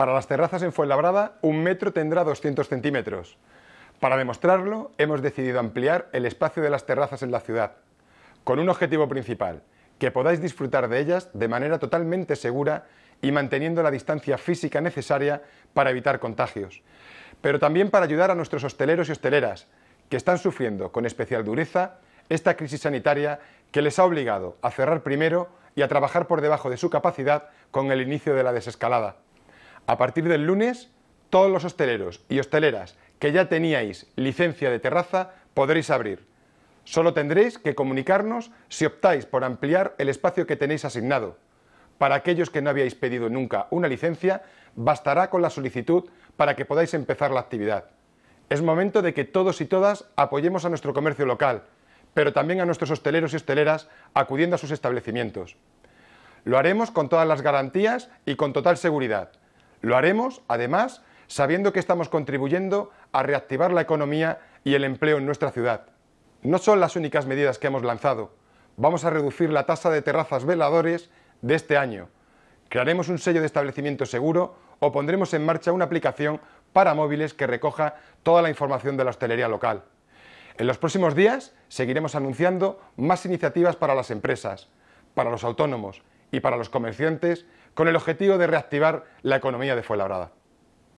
Para las terrazas en Fuenlabrada, un metro tendrá 200 centímetros. Para demostrarlo, hemos decidido ampliar el espacio de las terrazas en la ciudad, con un objetivo principal, que podáis disfrutar de ellas de manera totalmente segura y manteniendo la distancia física necesaria para evitar contagios, pero también para ayudar a nuestros hosteleros y hosteleras, que están sufriendo con especial dureza esta crisis sanitaria que les ha obligado a cerrar primero y a trabajar por debajo de su capacidad con el inicio de la desescalada. A partir del lunes, todos los hosteleros y hosteleras que ya teníais licencia de terraza podréis abrir. Solo tendréis que comunicarnos si optáis por ampliar el espacio que tenéis asignado. Para aquellos que no habíais pedido nunca una licencia, bastará con la solicitud para que podáis empezar la actividad. Es momento de que todos y todas apoyemos a nuestro comercio local, pero también a nuestros hosteleros y hosteleras acudiendo a sus establecimientos. Lo haremos con todas las garantías y con total seguridad. Lo haremos, además, sabiendo que estamos contribuyendo a reactivar la economía y el empleo en nuestra ciudad. No son las únicas medidas que hemos lanzado. Vamos a reducir la tasa de terrazas veladores de este año. Crearemos un sello de establecimiento seguro o pondremos en marcha una aplicación para móviles que recoja toda la información de la hostelería local. En los próximos días seguiremos anunciando más iniciativas para las empresas, para los autónomos y para los comerciantes con el objetivo de reactivar la economía de Fuenlabrada.